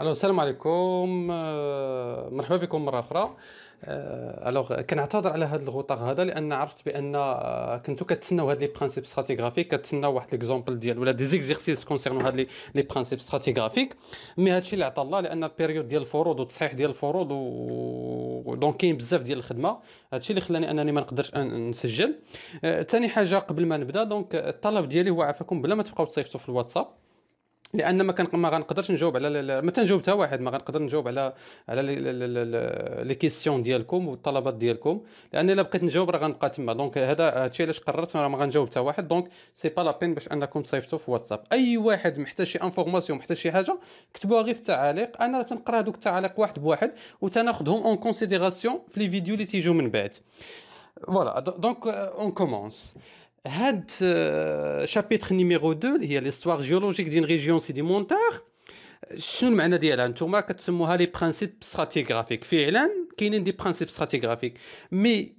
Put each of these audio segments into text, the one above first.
الو السلام عليكم آه، مرحبا بكم مره اخرى آه، الوغ كنعتذر على هذا الغطاء هذا لان عرفت بان آه، كنتو كتسناو هاد لي برانسيب ستراتيغرافيك كتسناو واحد ليكزومبل ديال ولا دي زيكزيرسيس كونسيرنو هاد لي برانسيب ستراتيغرافيك مي هادشي اللي عطا الله لان البيريود ديال الفروض والتصحيح ديال الفروض و دونك كاين بزاف ديال الخدمه هادشي اللي خلاني انني ما نقدرش نسجل ثاني حاجه قبل ما نبدا دونك الطلب ديالي هو عافاكم بلا ما تبقاو تصيفطوا في الواتساب لان ما كان ما غنقدرش نجاوب على ما تنجاوب حتى واحد ما غنقدر نجاوب على على لي كيسيون ديالكم والطلبات ديالكم لان الا بقيت نجاوب راه غنبقى تما دونك هذا هادشي علاش قررت راه ما غنجاوب حتى واحد دونك سي با لا بين باش انكم تصيفطوا في واتساب اي واحد محتاج شي انفورماسيون محتاج شي حاجه كتبوها غير في التعاليق انا تنقرا هذوك التعاليق واحد بواحد وتناخذهم اون كونسيديراسيون في لي فيديو اللي تيجيو من بعد فوالا دونك اون كومونس هاد شابيتر نيميرو 2 اللي هي ليستوار جيولوجيك ديال ريجيون سيدي مونتار شنو المعنى ديالها انتوما كتسموها لي برانسيب ستراتيغرافيك فعلا كاينين دي برانسيب ستراتيغرافيك مي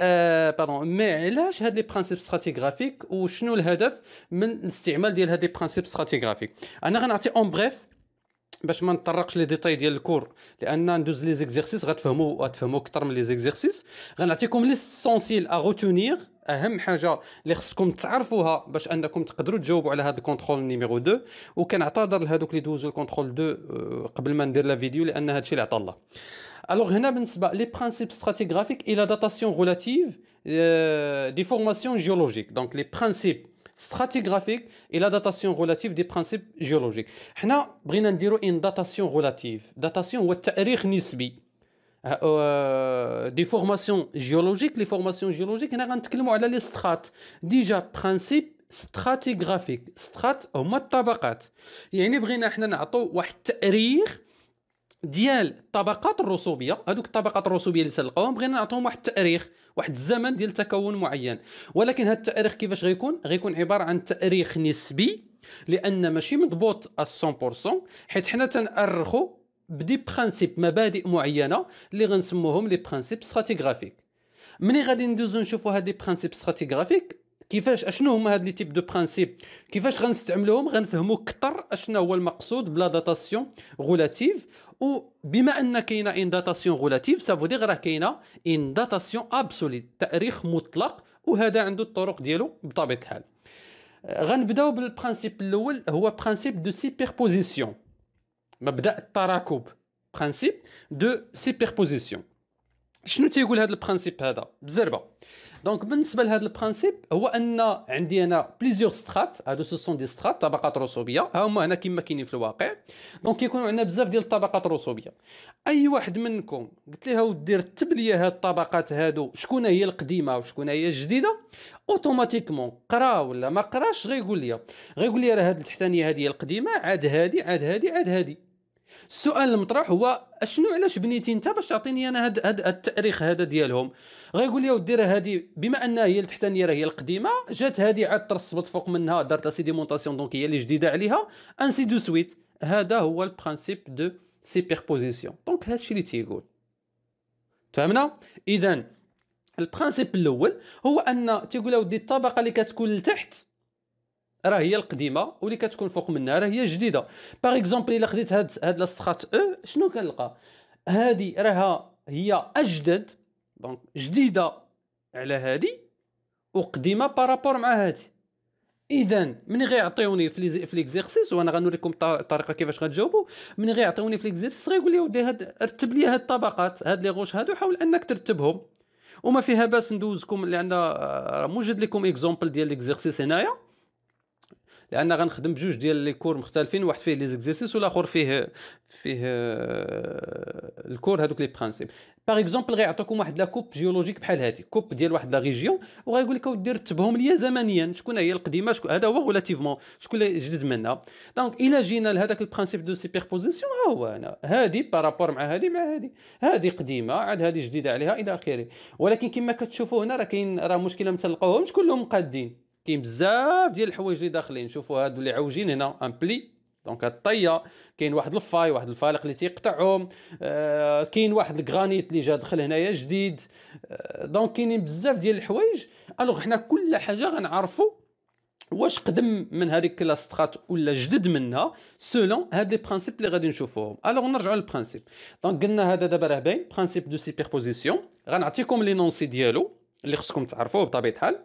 آه بارون مي علاش هاد لي برانسيب ستراتيغرافيك وشنو الهدف من الاستعمال ديال هاد لي برانسيب ستراتيغرافيك انا غنعطي اون بريف باش ما نطرقش لي ديتاي ديال الكور لان ندوز لي زيكزيرسيس غتفهموا غتفهموا اكثر من لي زيكزيرسيس غنعطيكم ليسونسيل ا روتونير اهم حاجه اللي خصكم تعرفوها باش انكم تقدروا تجاوبوا على هذا الكونترول نيميرو 2 وكنعتذر لهذوك اللي دوزوا الكونترول 2 آه، قبل ما ندير لا فيديو لان هذا الشيء اللي عطى الله الوغ هنا بالنسبه لي برانسيب ستراتيغرافيك الى داتاسيون غولاتيف دي فورماسيون جيولوجيك دونك لي برانسيب ستراتيغرافيك الى داتاسيون غولاتيف دي برانسيب جيولوجيك حنا بغينا نديرو ان داتاسيون غولاتيف داتاسيون هو التاريخ النسبي دي فورماسيون جيولوجيك لي فورماسيون جيولوجيك هنا غنتكلموا على لي سترات ديجا برانسيب ستراتيغرافيك سترات هما الطبقات يعني بغينا حنا نعطوا واحد التاريخ ديال الطبقات الرسوبيه هذوك الطبقات الرسوبيه اللي سلقوهم بغينا نعطيهم واحد التاريخ واحد الزمن ديال تكون معين ولكن هذا التاريخ كيفاش غيكون غيكون عباره عن تاريخ نسبي لان ماشي مضبوط 100% حيت حنا تنأرخو بدي برانسيب مبادئ معينه اللي غنسموهم لي برانسيب ستراتيغرافيك ملي غادي ندوزو نشوفو هاد لي برانسيب ستراتيغرافيك كيفاش اشنو هما هاد لي تيب دو برانسيب كيفاش غنستعملوهم غنفهمو اكثر اشنو هو المقصود بلا داتاسيون غولاتيف وبما ان كاينه ان داتاسيون غولاتيف سافو دي راه كاينه ان داتاسيون ابسوليت تاريخ مطلق وهذا عنده الطرق ديالو بطبيعه الحال غنبداو بالبرانسيب الاول هو برانسيب دو سيبيربوزيسيون مبدا التراكب برانسيب دو سيبيربوزيسيون شنو تيقول هذا البرانسيب هذا بزربه دونك بالنسبه لهذا البرانسيب هو ان عندي انا بليزيور سترات هادو سو سون دي سترات طبقات رسوبيه ها هما هنا كما كاينين في الواقع دونك كيكونوا عندنا بزاف ديال الطبقات الرسوبيه اي واحد منكم قلت ليها ودير رتب لي هاد الطبقات هادو شكون هي القديمه وشكون هي الجديده اوتوماتيكمون قرا ولا ما قراش غيقول لي غيقول لي راه هاد التحتانيه هادي هي القديمه عاد هادي عاد هادي عاد هادي السؤال المطروح هو شنو علاش بنيتي انت باش تعطيني انا هاد, هاد التاريخ هذا ديالهم غيقول لي ودي راه هادي بما انها هي التحتانيه راه هي القديمه جات هادي عاد ترسبت فوق منها دارت مونطاسيون دونك هي اللي جديده عليها انسي دو سويت هذا هو البرانسيب دو سيبيربوزيسيون دونك هادشي اللي تيقول فهمنا اذا البرانسيب الاول هو ان تيقول ودي الطبقه اللي كتكون لتحت راه هي القديمه واللي كتكون فوق منها راه هي جديده باغ اكزومبل الا خديت هاد هاد لاستخات او شنو كنلقى هادي راها هي اجدد دونك جديده على هادي وقديمه بارابور مع هادي اذا ملي غيعطيوني في في ليكزيرسيس وانا غنوريكم الطريقه كيفاش غتجاوبوا ملي غيعطيوني في ليكزيرسيس غيقول لي ودي هاد رتب لي هاد الطبقات هاد لي غوش هادو حاول انك ترتبهم وما فيها باس ندوزكم لان آه، موجد لكم اكزومبل ديال ليكزيرسيس هنايا لان غنخدم بجوج ديال لي كور مختلفين واحد فيه لي زيكزيرسيس والاخر فيه فيه آه، الكور هذوك لي برانسيب باغ اكزومبل غيعطيكم واحد لا كوب جيولوجيك بحال هادي كوب ديال واحد لا ريجيون وغايقول لك ودي رتبهم ليا زمنيا شكون هي القديمه شكون هذا هو ريلاتيفمون شكون اللي جدد منها دونك الا جينا لهذاك البرانسيب دو بوزيسيون ها هو انا هادي بارابور مع هادي مع هادي هادي قديمه عاد هادي جديده عليها الى اخره ولكن كما كتشوفوا هنا راه كاين راه مشكله ما تلقاوهمش كلهم قادين كاين بزاف ديال الحوايج اللي داخلين شوفوا هادو اللي عوجين هنا ان بلي دونك الطيه كاين واحد الفاي واحد الفالق اللي تيقطعهم آه كاين واحد الغرانيت اللي جا دخل هنايا جديد آه دونك كاينين بزاف ديال الحوايج الوغ حنا كل حاجه غنعرفوا واش قدم من هذيك لاسترات ولا جدد منها سولون هاد لي برينسيپ اللي غادي نشوفوهم الوغ نرجعوا للبرينسيپ دونك قلنا هذا دابا راه باين برينسيپ دو سوبربوزيسيون غنعطيكم لي نونسي ديالو اللي خصكم تعرفوه بطبيعه الحال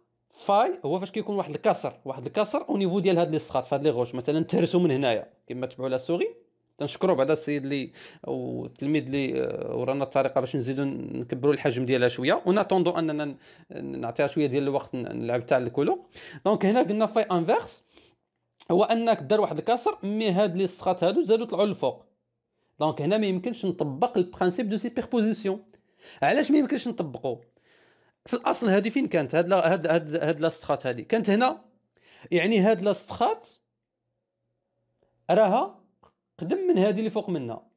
فاي هو فاش كيكون واحد الكسر واحد الكسر او نيفو ديال هاد لي سخات فهاد لي غوش مثلا ترسو من هنايا كما تبعوا لا سوغي تنشكروا بعدا السيد اللي او التلميذ اللي آه، ورانا الطريقه باش نزيدو نكبروا الحجم ديالها شويه وناتوندو اننا نعطيها شويه ديال الوقت نلعب تاع الكولو دونك هنا قلنا فاي انفيرس هو انك دار واحد الكسر مي هاد لي سخات هادو زادو طلعوا للفوق دونك هنا ما يمكنش نطبق البرانسيب دو بيربوزيسيون علاش ما يمكنش نطبقو في الاصل هذه فين كانت هاد لا هاد هاد هاد لاستخات هذه كانت هنا يعني هاد لاستخات راها قدم من هذه اللي فوق منها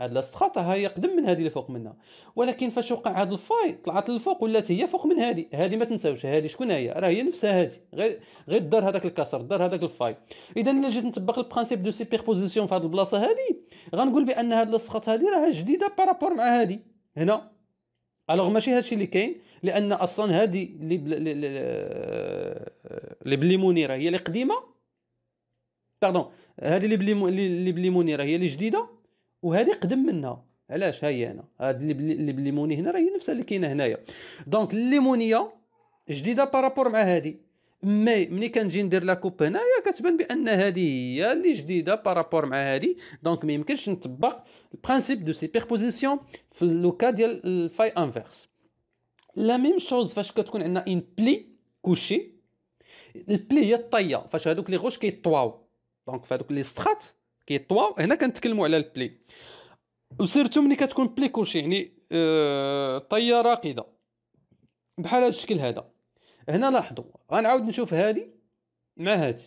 هاد لاستخات هي قدم من هذه اللي فوق منها ولكن فاش وقع هاد الفاي طلعت للفوق ولات هي فوق من هذه هذه ما تنساوش هذه شكون هي راه هي نفسها هذه غير غير دار هذاك الكسر دار هذاك الفاي اذا الا جيت نطبق البرانسيب دو سوبربوزيسيون في هاد البلاصه هذه غنقول بان هاد لاستخات هذه راها جديده بارابور مع هذه هنا الوغ ماشي هادشي اللي كاين لان اصلا هادي اللي اللي بليموني راه هي اللي قديمه باردون هادي اللي اللي بليموني راه هي اللي جديده وهادي قدم منها علاش ها هي انا هاد اللي بليموني هنا راه هي نفسها اللي كاينه هنايا دونك الليمونيه جديده بارابور مع هادي مي ملي كنجي ندير لا كوب هنايا كتبان بان هذه هي اللي جديده بارابور مع هذه دونك ما يمكنش نطبق البرانسيب دو بوزيسيون في لوكا ديال الفاي انفيرس لا ميم شوز فاش كتكون عندنا ان بلي كوشي البلي هي الطيه فاش هذوك لي غوش كيطواو دونك فهذوك لي سترات كيطواو هنا كنتكلموا على البلي وسيرتو ملي كتكون بلي كوشي يعني آه طيه راقده بحال هذا الشكل هذا هنا لاحظوا غنعاود نشوف هذه مع هذه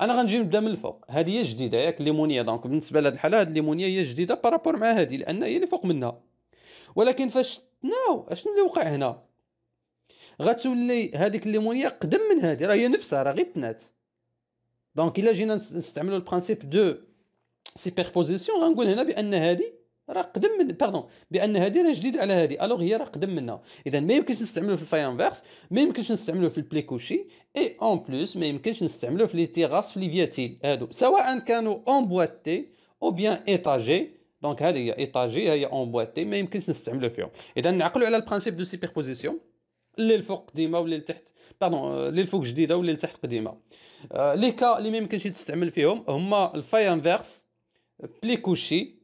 انا غنجي نبدا من الفوق هذه هي جديده ياك الليمونيه دونك بالنسبه لهاد الحاله هاد الليمونيه هي جديده بارابور مع هذه لان هي اللي فوق منها ولكن فاش ناو اشنو اللي وقع هنا غتولي هذيك الليمونيه قدم من هذه راه هي نفسها راه غير تنات دونك الا جينا نستعملوا البرانسيب دو سوبربوزيسيون غنقول هنا بان هذه راه قدم من باردون بان هذه راه جديد على هذه الوغ هي راه قدم منها اذا ما يمكنش نستعملوه في الفاي انفيرس ما يمكنش نستعملوه في البلي كوشي اي اون بلوس ما يمكنش نستعملوه في لي تيغاس في لي فياتيل هادو سواء كانوا امبواتي او بيان ايطاجي دونك هذه هي ايطاجي هي امبواتي ما يمكنش نستعملوه فيهم اذا نعقلوا على البرانسيب دو سوبربوزيسيون اللي الفوق قديمه واللي لتحت باردون اللي الفوق جديده واللي لتحت قديمه لي كا اللي ما يمكنش تستعمل فيهم هما الفاي انفيرس بلي كوشي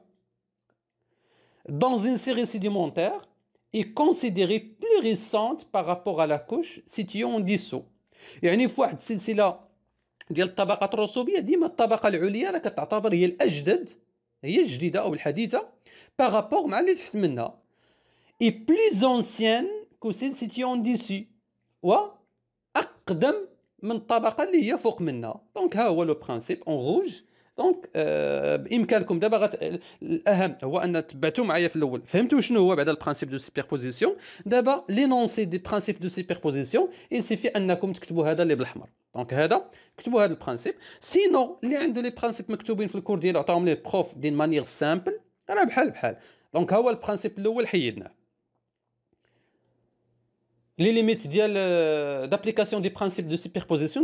dans une série sédimentaire est considérée plus récente par rapport à la couche située en dessous. يعني في واحد السلسله ديال الطبقات الرسوبيه ديما الطبقه العليا راه كتعتبر هي الاجدد هي الجديده او الحديثه بارابور مع اللي تحت منها اي بليز كو سيل ديسي و اقدم من Donc, le principe en rouge. دونك آه، بامكانكم دابا الاهم هو ان تبعتوا معايا في الاول فهمتوا شنو هو بعد البرانسيب دو سوبربوزيسيون دابا لينونسي دي برانسيب دو سوبربوزيسيون في انكم تكتبوا هذا اللي بالاحمر دونك هذا كتبوا هذا البرانسيب سينو اللي عنده لي برانسيب مكتوبين في الكور ديالو عطاهم لي بروف دين مانيير سامبل راه بحال بحال دونك هو البرانسيب الاول حيدناه les limites euh, d'application des principes de superposition,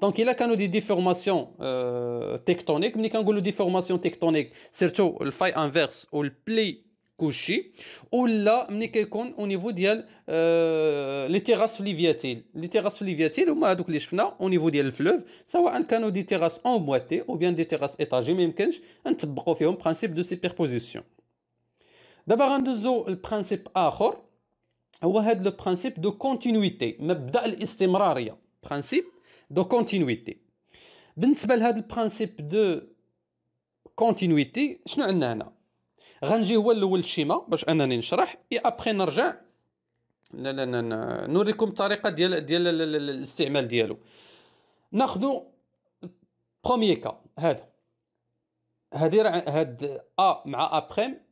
donc il y a des déformations de euh, tectoniques, mais quand on déformation tectonique, surtout le faille inverse ou le pli couché, ou là, on au niveau de euh, les terrasses fluviatiles. Les terrasses fluviatiles, ou a donc les au niveau du fleuve, ça va être des terrasses emboîtées ou bien des terrasses étagées, même quand on a principe de superposition. D'abord, on a le principe à هو هذا لو برانسيب دو كونتينيتي مبدا الاستمراريه برانسيب دو كونتينيتي بالنسبه لهذا البرانسيب دو كونتينيتي شنو عندنا هنا غنجي هو الاول الشيما باش انني نشرح اي ابخي نرجع لا لا لا نوريكم الطريقه ديال ديال الاستعمال ديالو ناخذ بروميير كا هذا هذه راه هاد ا مع ا بريم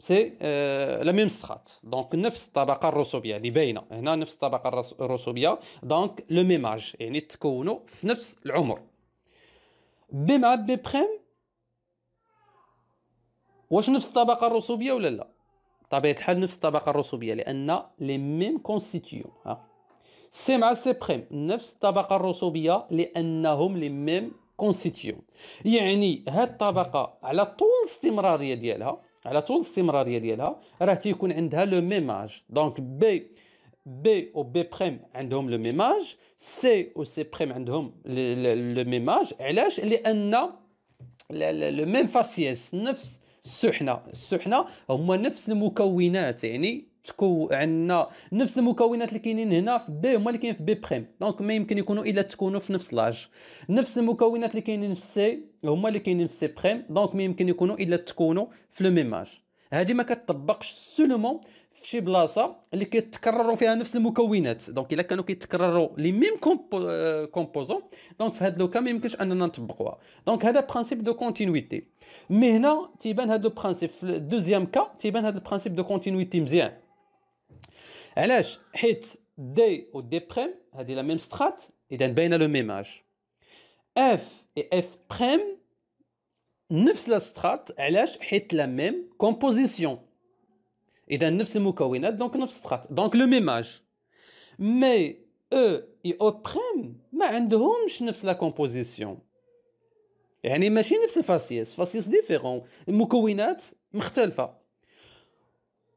سي آه، لا ميم سخات دونك نفس الطبقه الرسوبيه اللي باينه هنا نفس الطبقه الرسوبيه دونك لو ميم اج يعني تكونوا في نفس العمر بي مع بي بريم واش نفس الطبقه الرسوبيه ولا لا طبيعه الحال نفس الطبقه الرسوبيه لان لي ميم كونستيتيو ها سي مع سي بريم نفس الطبقه الرسوبيه لانهم لي ميم كونستيتيو يعني هاد الطبقه على طول الاستمراريه ديالها على طول الاستمراريه ديالها راه تيكون عندها لو ميماج دونك بي بي او بي بريم عندهم لو ميماج سي او سي بريم عندهم لو ميماج علاش لان لو ميم فاسيس نفس السحنه السحنه هما نفس المكونات يعني تكو عندنا نفس المكونات اللي كاينين هنا في بي هما اللي كاينين في بي بريم دونك ما يمكن يكونوا الا تكونوا في نفس لاج نفس المكونات اللي كاينين في سي هما اللي كاينين في سي بريم دونك ما يمكن يكونوا الا تكونوا في لو ميماج هذه ما كتطبقش سولومون في شي بلاصه اللي كيتكرروا فيها نفس المكونات دونك الا كانوا كيتكرروا لي ميم كومبوزون دونك في هذا لوكا ما يمكنش اننا نطبقوها دونك هذا برانسيب دو كونتينيتي مي هنا تيبان هذا البرانسيب في الدوزيام كا تيبان هذا البرينسيپ دو كونتينيتي مزيان elle et D ou D la même strate, et dans ben même âge. F et F prime, neuf strate, la même composition, et c'est 9, semu donc donc le même Mais E et O', prime, la hum, la composition. Eh bien faciès, c'est facile, facile différent, مختلفة.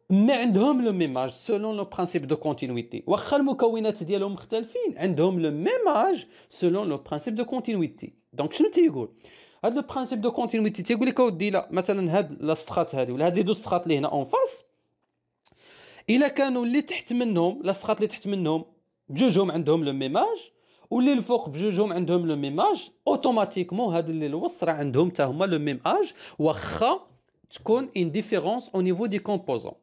ما عندهم لو ميم اج سولون لو برانسيب دو كونتينيتي واخا المكونات ديالهم مختلفين عندهم لو ميم اج سولون لو برانسيب دو كونتينيتي دونك شنو تيقول هذا لو برانسيب دو كونتينيتي تيقول لك اودي لا مثلا هاد لا لاستخات هادي ولا هادي دو سخات اللي هنا اون فاس الا كانوا اللي تحت منهم لا لاستخات اللي تحت منهم بجوجهم عندهم لو ميم اج واللي الفوق بجوجهم عندهم لو ميم اج اوتوماتيكمون هاد اللي الوسط راه عندهم حتى هما لو ميم اج واخا تكون اون ديفيرونس او نيفو دي كومبوزون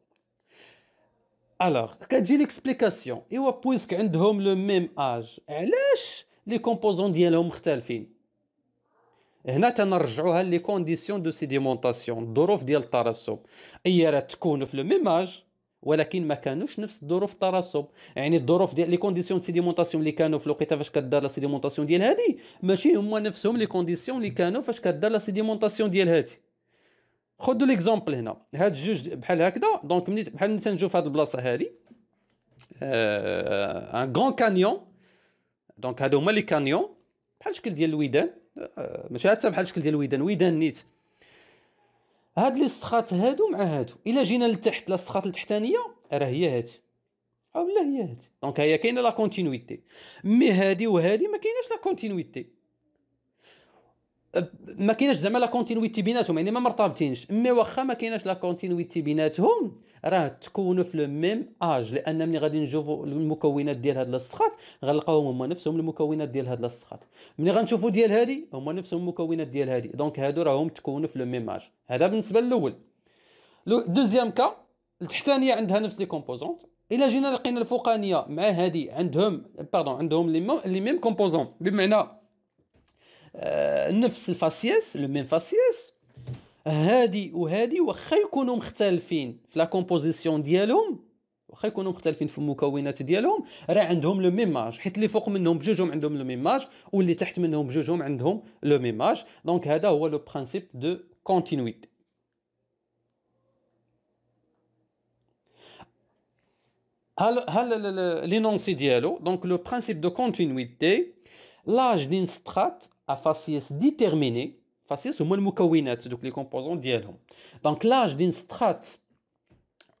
الوغ كتجي ليكسبليكاسيون ايوا بويسك عندهم لو ميم اج علاش لي كومبوزون ديالهم مختلفين هنا تنرجعوها لي كونديسيون دو سيديمونطاسيون الظروف ديال الترسب راه تكونوا في لو ميم اج ولكن ما كانوش نفس ظروف الترسب يعني الظروف ديال لي كونديسيون دي سيديمونطاسيون اللي كانوا في الوقيته فاش كدار لا سيديمونطاسيون ديال هادي ماشي هما نفسهم لي كونديسيون اللي كانوا فاش كدار لا سيديمونطاسيون ديال هادي خذوا ليكزومبل هنا هاد جوج بحال هكذا دونك ملي بحال ملي تنجيو في هاد البلاصه هادي ان غون كانيون دونك هادو هما لي كانيون بحال شكل ديال الويدان آه، ماشي حتى بحال شكل ديال الويدان ويدان نيت هاد لي سخات هادو مع هادو الا جينا لتحت لا السخات التحتانيه راه هي هادي او لا هي هادي دونك هي كاينه لا كونتينيتي مي هادي وهادي ما كايناش لا كونتينيتي ما كايناش زعما لا كونتينويتي بيناتهم يعني ما مرتبطينش مي واخا ما كايناش لا كونتينويتي بيناتهم راه تكونوا في لو ميم اج لان ملي غادي نشوفوا المكونات ديال هاد لصخات غنلقاوهم هما نفسهم المكونات ديال هاد لصخات ملي غنشوفوا ديال هادي هما نفسهم المكونات ديال هادي دونك هادو راهم تكونوا في لو ميم اج هذا بالنسبه للاول لو دوزيام كا التحتانيه عندها نفس لي كومبوزونت الا جينا لقينا الفوقانيه مع هادي عندهم باردون عندهم لي ميم كومبوزون بمعنى آه، نفس الفاسياس لو ميم فاسياس هادي وهادي واخا يكونوا مختلفين في لا كومبوزيسيون ديالهم واخا يكونوا مختلفين في المكونات ديالهم راه عندهم لو ميماج حيت اللي فوق منهم بجوجهم عندهم لو ميماج واللي تحت منهم بجوجهم عندهم لو ميماج دونك هذا هو لو برينسيپ دو كونتينويتي هل هل لينونسي ديالو دونك لو برينسيپ دو كونتينويتي l'âge d'une strate à faciès déterminé, faciès au moins moukawinat, donc les composants d'yadom. Donc l'âge d'une strate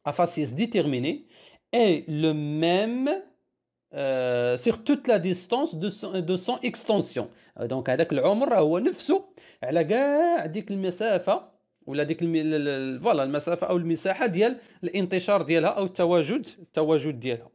à faciès déterminé est le même euh, sur toute la distance de son, de son extension. Euh, donc avec l'omr, هو نفسه على كاع ديك المسافه ولا ديك فوالا المسافه او المساحه ديال الانتشار ديالها او التواجد التواجد ديالها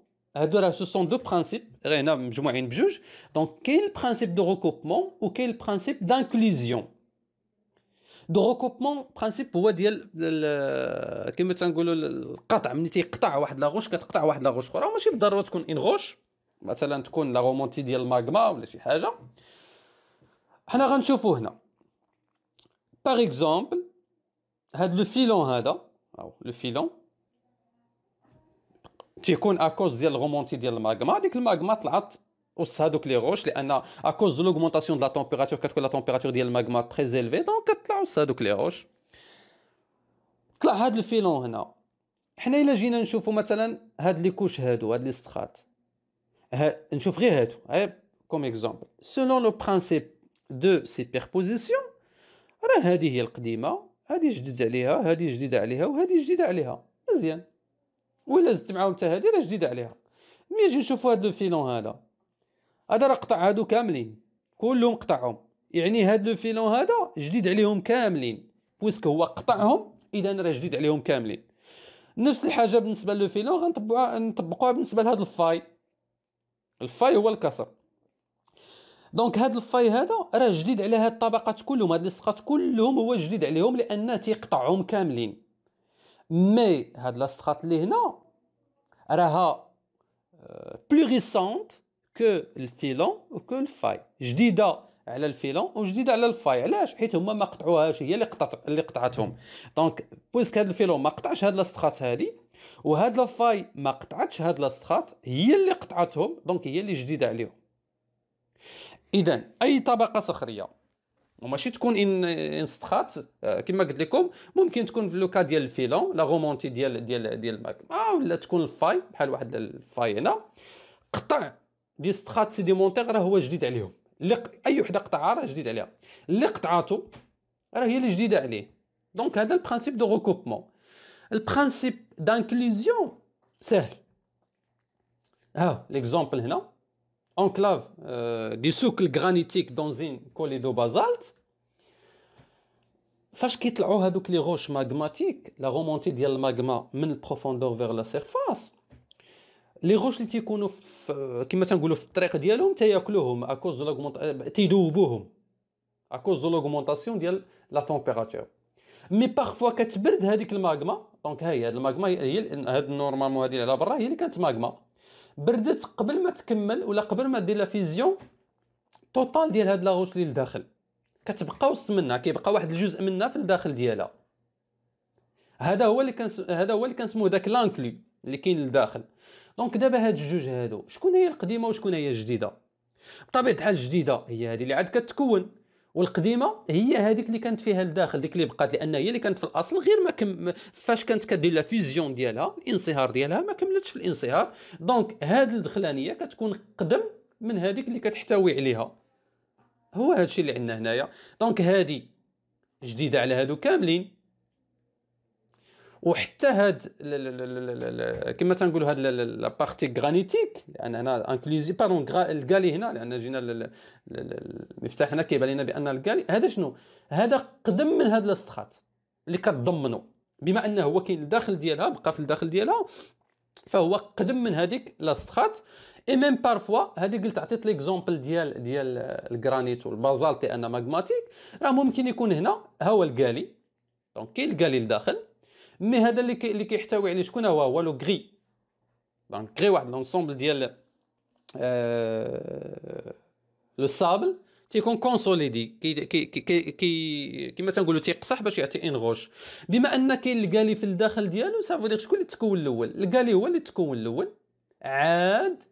ce sont deux principes, donc quel principe de recoupement ou quel principe d'inclusion de recoupement principe هو ديال كما تنقولوا القطع ملي تيقطع واحد لاغوش كتقطع واحد لاغوش اخرى ماشي بالضروره تكون ان غوش مثلا تكون لا رومونتي ديال الماغما ولا شي حاجه حنا غنشوفو هنا باغ اكزومبل هاد لو فيلون هذا او لو فيلون تيكون اكوز ديال الغومونتي ديال الماغما ديك الماغما طلعت وسط هذوك لي غوش لان اكوز دو لوغمونطاسيون دو لا تمبيراتور كتكون لا تمبيراتور ديال الماغما تري زيلفي دونك كتطلع وسط هذوك لي غوش طلع هاد الفيلون هنا حنا الا جينا نشوفوا مثلا هاد لي كوش هادو هاد لي سترات ها نشوف غير هادو غير كوم اكزومبل سولون لو برينسيپ دو سي راه هادي هي القديمه هادي جديده عليها هادي جديده عليها وهادي جديده عليها مزيان ولا زدت معاهم حتى هذه راه جديده عليها ملي نجي نشوفوا هذا لو فيلون هذا هذا راه قطع هادو كاملين كلهم قطعهم يعني هاد لو فيلون هذا جديد عليهم كاملين بويسك هو قطعهم اذا راه جديد عليهم كاملين نفس الحاجه بالنسبه لو فيلون غنطبقوها نطبقوها بالنسبه لهاد الفاي الفاي هو الكسر دونك هاد الفاي هذا راه جديد على هاد الطبقات كلهم هاد لصقات كلهم هو جديد عليهم لانه تيقطعهم كاملين مي هاد لاصقات اللي هنا راها بلو ريسونت كو الفيلون وكو الفاي جديده على الفيلون وجديده على الفاي علاش حيت هما ما قطعوهاش هي اللي قطعت اللي قطعتهم دونك بويسك هاد الفيلون ما قطعش هاد لاستخات هادي وهاد لافاي ما قطعتش هاد لاستخات هي اللي قطعتهم دونك هي اللي جديده عليهم اذا اي طبقه صخريه وماشي تكون ان انستخات كما قلت لكم ممكن تكون في لوكا ديال الفيلون لا غومونتي ديال ديال ديال اه ولا تكون الفاي بحال واحد الفاي هنا قطع دي ستخات سيديمونتيغ راه هو جديد عليهم اللي اي وحده قطعها راه جديد عليها اللي قطعاتو راه هي اللي جديده عليه دونك هذا البرانسيب دو ريكوبمون البرانسيب دانكليزيون سهل ها ليكزومبل هنا enclave euh, du socle granitique dans une collido basalte فاش كيطلعوا هذوك لي روش ماغماتيك لا رومونتي ديال الماغما من البروفوندور فيغ لا سيرفاس لي غوش اللي تيكونوا كما تنقولوا في الطريق ديالهم تياكلوهم اكوز دو لاغمونت تيذوبوهم اكوز دو لوغمونتاسيون ديال لا تمبيراتور مي باغفوا كتبرد هذيك الماغما دونك ها هي هاد الماغما هي هاد نورمالمون هادي على برا هي اللي كانت ماغما بردت قبل ما تكمل ولا قبل ما دير لا فيزيون توتال ديال هاد لاغوش اللي لداخل كتبقى وسط منها كيبقى واحد الجزء منها في الداخل ديالها هذا هو اللي كان هذا هو اللي كنسموه داك لانكلي اللي كاين لداخل دونك دابا هاد الجوج هادو شكون هي القديمه وشكون هي الجديده بطبيعه الحال الجديده هي هذه اللي عاد كتكون والقديمه هي هذيك اللي كانت فيها الداخل ديك اللي بقات لان هي اللي كانت في الاصل غير ما كم فاش كانت كدير لا فيزيون ديالها الانصهار ديالها ما كملتش في الانصهار دونك هذه الدخلانيه كتكون قدم من هذيك اللي كتحتوي عليها هو الشيء اللي عندنا هنايا دونك هذه جديده على هادو كاملين وحتى هاد كما تنقولوا هاد لابارتي غرانيتيك لان هنا انكلوزي بارون الكالي هنا لان جينا المفتاح هنا كيبان لنا بان الكالي هذا شنو هذا قدم من هاد الاستخات اللي كتضمنوا بما انه هو كاين الداخل ديالها بقى في الداخل ديالها فهو قدم من هذيك لاستخات اي ميم بارفوا هذه قلت عطيت ليكزومبل ديال ديال الجرانيت والبازالت لان ماغماتيك راه ممكن يكون هنا ها هو الكالي دونك كاين الكالي لداخل مي هذا اللي كي اللي كيحتوي عليه شكون هو هو لو غري دونك غري واحد لونسومبل ديال آه لو سابل تيكون كونسوليدي كي كي كي كي كما تنقولوا تيقصح باش يعطي ان غوش بما ان كاين الكالي في الداخل ديالو سافو دير شكون اللي تكون الاول الكالي هو اللي تكون الاول عاد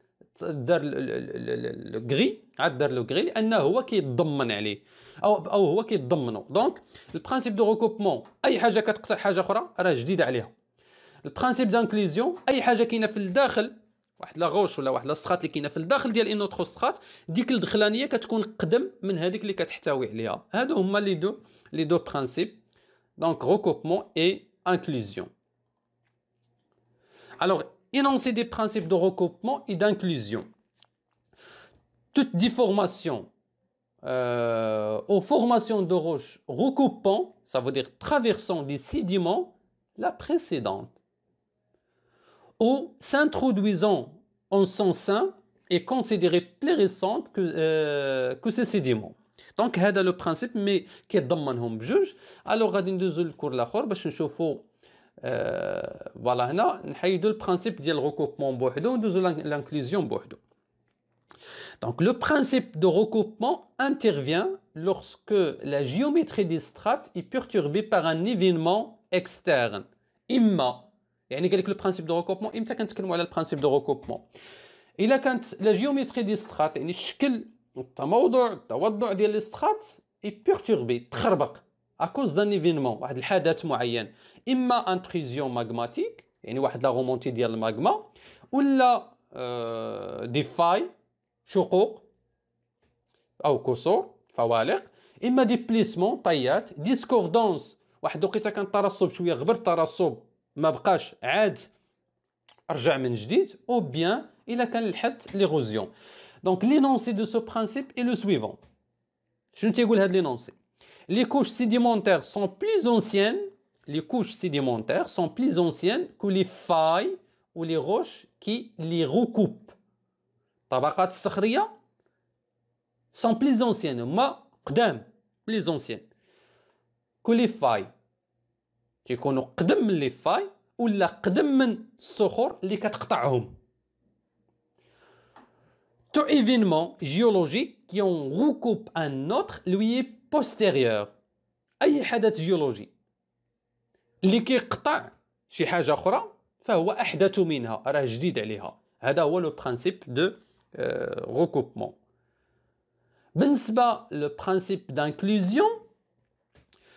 دار الكغي عاد دار لو كغي لانه هو كيتضمن عليه او او هو كيتضمنو دونك البرانسيب دو ريكوبمون اي حاجه كتقطع حاجه اخرى راه جديده عليها البرانسيب دانكليزيون اي حاجه كاينه في الداخل واحد لا غوش ولا واحد لا سخات اللي كاينه في الداخل ديال انو تخو سخات ديك الدخلانيه كتكون قدم من هذيك اللي كتحتوي عليها هادو هما لي دو لي دو برانسيب دونك ريكوبمون اي انكليزيون الوغ énoncer des principes de recoupement et d'inclusion. Toute déformation euh, aux formations de roches recoupant, ça veut dire traversant des sédiments, la précédente, ou s'introduisant en son sein est considérée plus récente que, euh, que ces sédiments. Donc, c'est le principe, mais qui est dans juge. Alors, à va le cours de la باش bah, euh, voilà, le principe البرانسيب ديال الريكوبمون بوحدو deux l'inclusion. Donc le principe de recoupement intervient lorsque la géométrie des strates est perturbée par un événement externe. Imma. et قال le principe de recoupement امتى le principe de recoupement a la géométrie des strates يعني est perturbée. اكوز دان ايفينمون واحد الحدث معين اما انتريزيون ماغماتيك يعني واحد لا غومونتي ديال الماغما ولا دي آه، فاي شقوق او كسور فوالق اما دي بليسمون طيات ديسكوردونس واحد الوقيته كان ترسب شويه غبر ترسب ما بقاش عاد رجع من جديد او بيان الا كان الحد ليغوزيون دونك لينونسي دو سو برينسيپ اي لو سويفون شنو تيقول هاد لينونسي les couches sédimentaires sont plus anciennes, les couches sédimentaires sont plus anciennes que les failles ou les roches qui les recoupent. Tabakat sakhriya sont plus anciennes plus anciennes que les failles les failles ولا قدم من qui les tout événement géologique qui en recoupe un autre lui est postérieure اي حدث جيولوجي اللي كيقطع est حاجه اخرى فهو احدث منها de le principe de euh, d'inclusion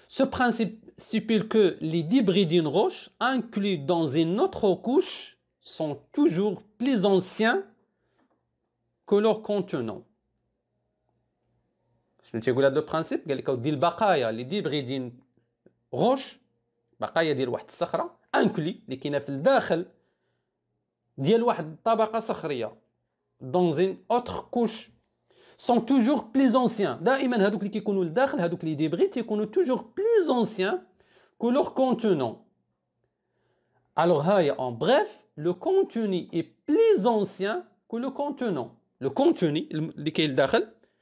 ce principe stipule que les débris d'une roche inclus dans une autre couche sont toujours plus anciens que leur contenant شنو تيقول هذا البرانسيب قال لك ودي البقايا اللي ديبغيدين غوش بقايا ديال واحد الصخره انكلي اللي كاينه في الداخل ديال واحد الطبقه صخريه دون زين اوتر كوش سون توجور بليز اونسيان دائما هذوك اللي كيكونوا لداخل هذوك لي ديبغي تيكونوا توجور بليز اونسيان كو لور كونتونون Alors, en bref, le contenu est plus ancien que كونتونون لو كونتوني contenu, lequel لداخل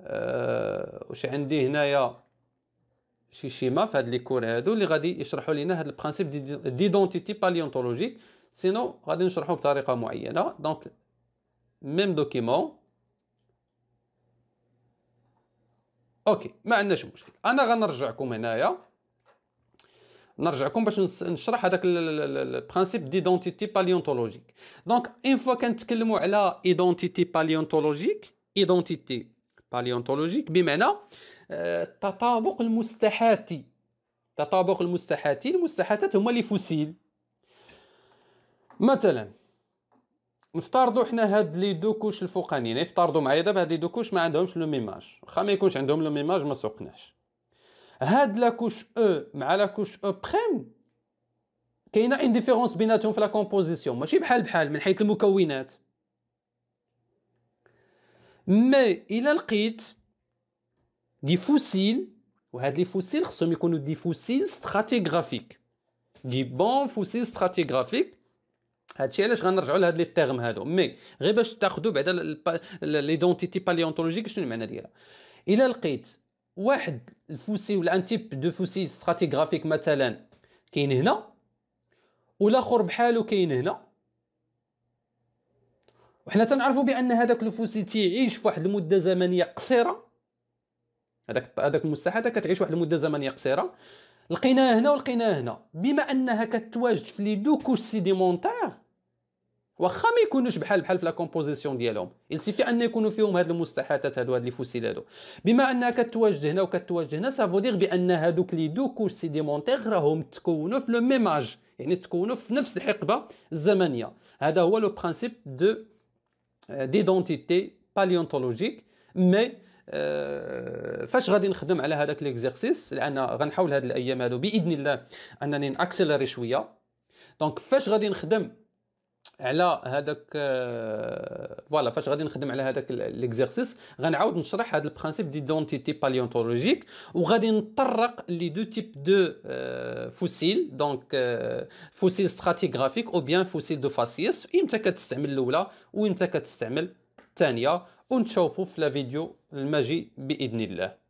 أه واش عندي هنايا شي شيما في هاد لي كور هادو اللي غادي يشرحوا لينا هاد البرانسيب ديدونتيتي باليونتولوجيك سينو غادي نشرحو بطريقه معينه دونك ميم دوكيمون اوكي ما عندناش مشكل انا غنرجعكم هنايا نرجعكم باش نشرح هذاك البرانسيب ديدونتيتي باليونتولوجيك دونك اون فوا كنتكلموا على ايدونتيتي باليونتولوجيك ايدونتيتي باليونتولوجيك بمعنى التطابق المستحاتي التطابق المستحاتي المستحاتات هما لي فوسيل مثلا نفترضوا حنا هاد لي دو كوش الفوقانيين نفترضوا معايا دابا هاد لي دو كوش ما عندهمش لو ميماج واخا ما يكونش عندهم لو ميماج ما سوقناش هاد لا كوش او مع لا كوش او بريم كاينه انديفيرونس بيناتهم في لا كومبوزيسيون ماشي بحال بحال من حيث المكونات مي الى لقيت دي فوسيل وهاد لي فوسيل خصهم يكونوا دي فوسيل ستراتيغرافيك دي بون فوسيل ستراتيغرافيك هادشي علاش غنرجعوا لهاد لي تيرم هادو مي غير باش تاخذوا بعدا ليدونتيتي باليونتولوجيك شنو المعنى ديالها الى لقيت واحد الفوسي ولا ان تيب دو فوسي ستراتيغرافيك مثلا كاين هنا والاخر بحالو كاين هنا وحنا تنعرفوا بان هذاك الفوسي تيعيش في واحد المده زمنيه قصيره هذاك هذاك المستحاده كتعيش واحد المده زمنيه قصيره لقيناه هنا ولقيناه هنا بما انها كتواجد في لي دو كوش سيديمونتير واخا ما يكونوش بحال بحال في لا كومبوزيسيون ديالهم في ان يكونوا فيهم هاد المستحاتات هادو هاد لي فوسيل هادو بما انها كتواجد هنا وكتواجد هنا سافو دير بان هادوك لي دو كوش سيديمونتير راهم تكونوا في لو ميماج يعني تكونوا في نفس الحقبه الزمنيه هذا هو لو برينسيپ دو ديدونتيتي باليونتولوجيك مي أه فاش غادي نخدم على هذاك ليكزيرسيس لان غنحاول هاد الايام هادو باذن الله انني ناكسيلري شويه دونك فاش غادي نخدم على هذاك آه، فوالا فاش غادي نخدم على هذاك ليكزيرسيس غنعاود نشرح هذا البرانسيب دونتيتي باليونتولوجيك وغادي نطرق لي دو تيب دو آه، فوسيل دونك آه، فوسيل ستراتيغرافيك او بيان فوسيل دو فاسيس امتى كتستعمل الاولى وامتى كتستعمل الثانيه ونشوفوا في لا فيديو الماجي باذن الله